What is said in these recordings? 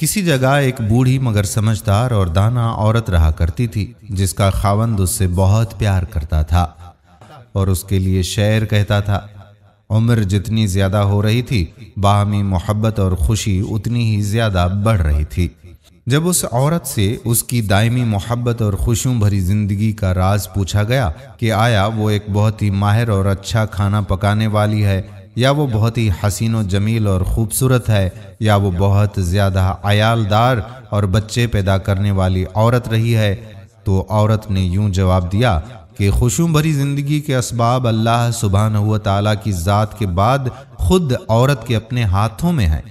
किसी जगह एक बूढ़ी मगर समझदार और दाना औरत रहा करती थी जिसका खावंद उससे बहुत प्यार करता था और उसके लिए शेर कहता था उम्र जितनी ज़्यादा हो रही थी बाहमी मोहब्बत और खुशी उतनी ही ज़्यादा बढ़ रही थी जब उस औरत से उसकी दायमी मोहब्बत और खुशियों भरी ज़िंदगी का राज पूछा गया कि आया वो एक बहुत ही माहिर और अच्छा खाना पकाने वाली है या वो बहुत ही हसीन व जमील और ख़ूबसूरत है या वो बहुत ज़्यादा आयालदार और बच्चे पैदा करने वाली औरत रही है तो औरत ने यूं जवाब दिया कि खुशूम भरी ज़िंदगी के इसबाब अल्लाह सुबहान हुआ की ज़ात के बाद खुद औरत के अपने हाथों में है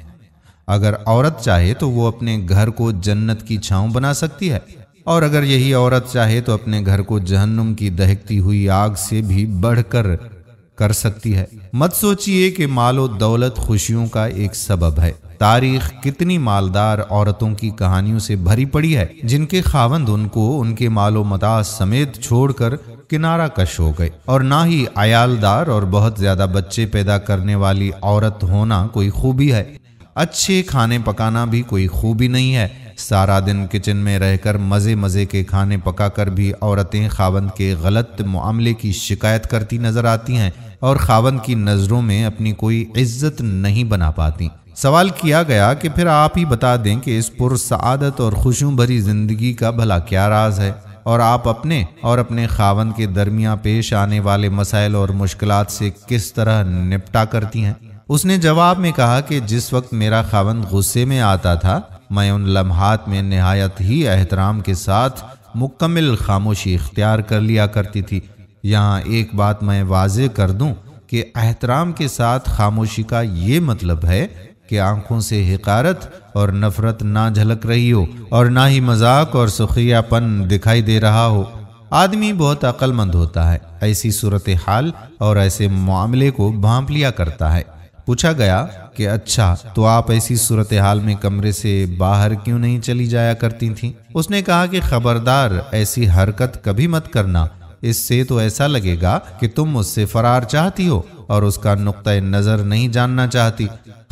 अगर औरत चाहे तो वो अपने घर को जन्नत की छाँव बना सकती है और अगर यही औरत चाहे तो अपने घर को जहन्नुम की दहकती हुई आग से भी बढ़कर कर सकती है मत सोचिए कि मालो दौलत खुशियों का एक सबब है तारीख कितनी मालदार औरतों की कहानियों से भरी पड़ी है जिनके खावंद उनको उनके मालो मता समेत छोड़कर किनारा कश हो गए और ना ही आयालदार और बहुत ज्यादा बच्चे पैदा करने वाली औरत होना कोई खूबी है अच्छे खाने पकाना भी कोई खूबी नहीं है सारा दिन किचन में रहकर मज़े मज़े के खाने पकाकर भी औरतें खावंद के गलत मामले की शिकायत करती नज़र आती हैं और खावन की नज़रों में अपनी कोई इज्जत नहीं बना पाती सवाल किया गया कि फिर आप ही बता दें कि इस पुरसादत और खुशियों भरी ज़िंदगी का भला क्या राज है और आप अपने और अपने खावन के दरमिया पेश आने वाले मसाइल और मुश्किल से किस तरह निपटा करती हैं उसने जवाब में कहा कि जिस वक्त मेरा खावन गुस्से में आता था मैं उन लम्हात में नहायत ही एहतराम के साथ मुकम्मल खामोशी इख्तियार कर लिया करती थी यहाँ एक बात मैं वाजे कर दूं कि एहतराम के साथ खामोशी का ये मतलब है कि आंखों से हकारत और नफरत ना झलक रही हो और ना ही मजाक और सुखियापन दिखाई दे रहा हो आदमी बहुत अक्लमंद होता है ऐसी सूरत हाल और ऐसे मामले को भांप लिया करता है पूछा गया कि अच्छा तो आप ऐसी सूरत हाल में कमरे से बाहर क्यों नहीं चली जाया करती थीं? उसने कहा कि खबरदार ऐसी हरकत कभी मत करना इससे तो ऐसा लगेगा कि तुम उससे फरार चाहती हो और उसका नुकता नज़र नहीं जानना चाहती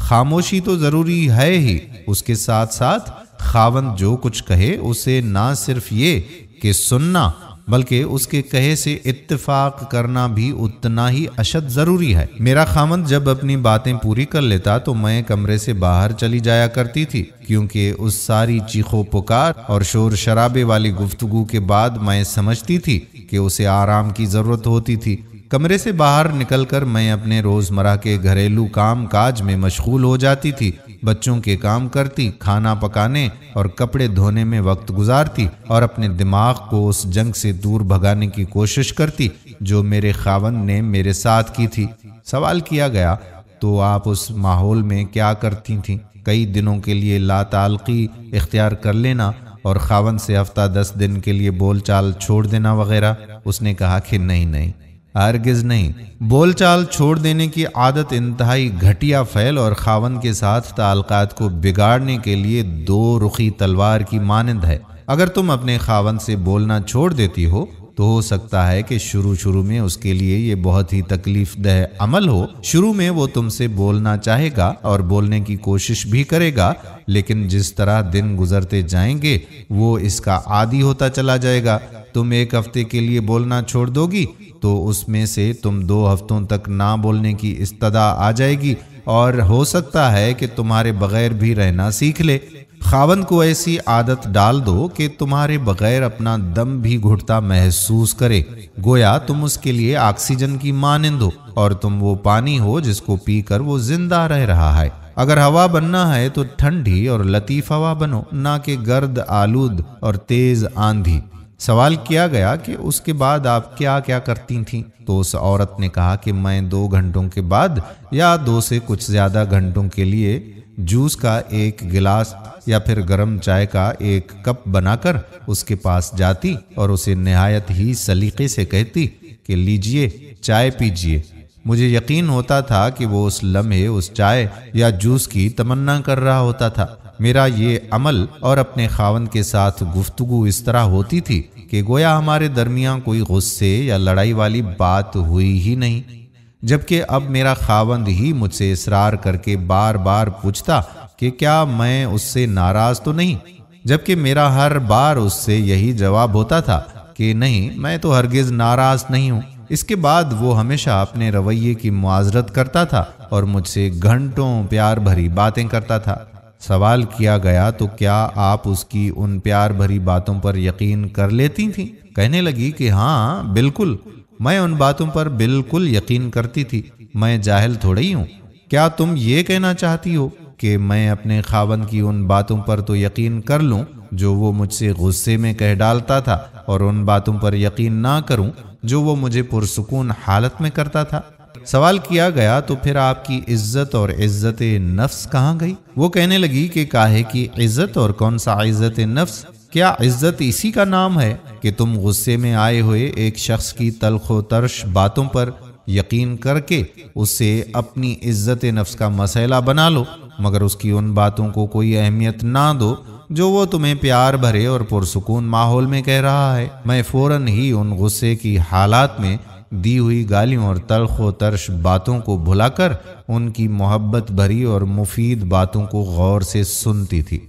खामोशी तो ज़रूरी है ही उसके साथ साथ खावंद जो कुछ कहे उसे ना सिर्फ ये कि सुनना बल्कि उसके कहे से इत्तेफाक करना भी उतना ही अशद ज़रूरी है मेरा खामन जब अपनी बातें पूरी कर लेता तो मैं कमरे से बाहर चली जाया करती थी क्योंकि उस सारी चीखों पुकार और शोर शराबे वाली गुफ्तगु के बाद मैं समझती थी कि उसे आराम की ज़रूरत होती थी कमरे से बाहर निकलकर मैं अपने रोज़मर्रा के घरेलू काम काज में मशगूल हो जाती थी बच्चों के काम करती खाना पकाने और कपड़े धोने में वक्त गुजारती और अपने दिमाग को उस जंग से दूर भगाने की कोशिश करती जो मेरे खावन ने मेरे साथ की थी सवाल किया गया तो आप उस माहौल में क्या करती थी कई दिनों के लिए लातालकी इख्तियार कर लेना और खावन से हफ्ता दस दिन के लिए बोलचाल छोड़ देना वगैरह उसने कहा कि नहीं नहीं हरगिज नहीं बोलचाल छोड़ देने की आदत इंतहाई घटिया फैल और खावन के साथ ताल्लुकात को बिगाड़ने के लिए दो रुखी तलवार की मानंद है अगर तुम अपने खावन से बोलना छोड़ देती हो तो हो सकता है कि शुरू शुरू में उसके लिए ये बहुत ही तकलीफ दह अमल हो शुरू में वो तुमसे बोलना चाहेगा और बोलने की कोशिश भी करेगा लेकिन जिस तरह दिन गुजरते जाएंगे वो इसका आदि होता चला जाएगा तुम एक हफ्ते के लिए बोलना छोड़ दोगी तो उसमें से तुम दो हफ्तों तक ना बोलने की इस्तदा आ जाएगी और हो सकता है कि तुम्हारे बगैर भी रहना सीख ले खावन को ऐसी आदत डाल दो कि तुम्हारे बगैर अपना दम भी घुटता महसूस करे गोया तुम उसके लिए ऑक्सीजन की मानिंद हो और तुम वो पानी हो जिसको पीकर वो जिंदा रह रहा है अगर हवा बनना है तो ठंडी और लतीफ हवा बनो ना कि गर्द आलूद और तेज आंधी सवाल किया गया कि उसके बाद आप क्या क्या करती थी तो उस औरत ने कहा कि मैं दो घंटों के बाद या दो से कुछ ज़्यादा घंटों के लिए जूस का एक गिलास या फिर गर्म चाय का एक कप बनाकर उसके पास जाती और उसे नहायत ही सलीके से कहती कि लीजिए चाय पीजिए मुझे यकीन होता था कि वो उस लम्हे उस चाय या जूस की तमन्ना कर रहा होता था मेरा ये अमल और अपने खावन के साथ गुफ्तगु इस तरह होती थी कि गोया हमारे दरमियान कोई गुस्से या लड़ाई वाली बात हुई ही नहीं जबकि अब मेरा खावंद ही मुझसे इसरार करके बार बार पूछता कि क्या मैं उससे नाराज तो नहीं जबकि मेरा हर बार उससे यही जवाब होता था कि नहीं मैं तो हरगिज नाराज नहीं हूँ इसके बाद वो हमेशा अपने रवैये की मुआजरत करता था और मुझसे घंटों प्यार भरी बातें करता था सवाल किया गया तो क्या आप उसकी उन प्यार भरी बातों पर यकीन कर लेती थीं कहने लगी कि हाँ बिल्कुल मैं उन बातों पर बिल्कुल यकीन करती थी मैं जाहिल थोड़ी हूँ क्या तुम ये कहना चाहती हो कि मैं अपने खावन की उन बातों पर तो यकीन कर लूँ जो वो मुझसे गुस्से में कह डालता था और उन बातों पर यकीन ना करूं जो वो मुझे पुरसकून हालत में करता था सवाल किया गया तो फिर आपकी इज्जत और इज्जत नफ्स कहाँ गई वो कहने लगी कि काहे की इज्जत और कौन सा इज्जत नफ्स क्या इज्जत इसी का नाम है कि तुम गुस्से में आए हुए एक शख्स की तलखो तर्श बातों पर यकीन करके उससे अपनी इज्जत नफ्स का मसला बना लो मगर उसकी उन बातों को कोई अहमियत ना दो जो वो तुम्हें प्यार भरे और पुरसकून माहौल में कह रहा है मैं फौरन ही उन गुस्से की हालात में दी हुई गालियों और तलखो तर्श बातों को भुलाकर उनकी मोहब्बत भरी और मुफीद बातों को गौर से सुनती थी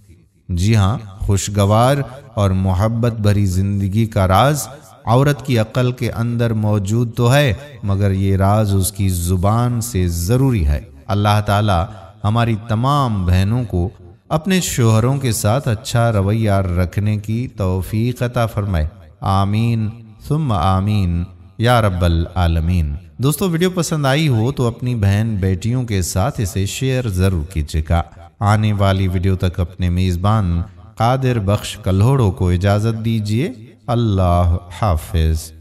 जी हाँ खुशगवार और मोहब्बत भरी जिंदगी का राज औरत की अकल के अंदर मौजूद तो है मगर ये राज उसकी ज़ुबान से ज़रूरी है अल्लाह ताला हमारी तमाम बहनों को अपने शोहरों के साथ अच्छा रवैया रखने की तोफ़ीकता अता फरमाए आमीन सुम आमीन या रब्बल आलमीन दोस्तों वीडियो पसंद आई हो तो अपनी बहन बेटियों के साथ इसे शेयर ज़रूर कीजिएगा आने वाली वीडियो तक अपने मेज़बान कादिर बख्श कल्होड़ों को इजाज़त दीजिए अल्लाह हाफिज़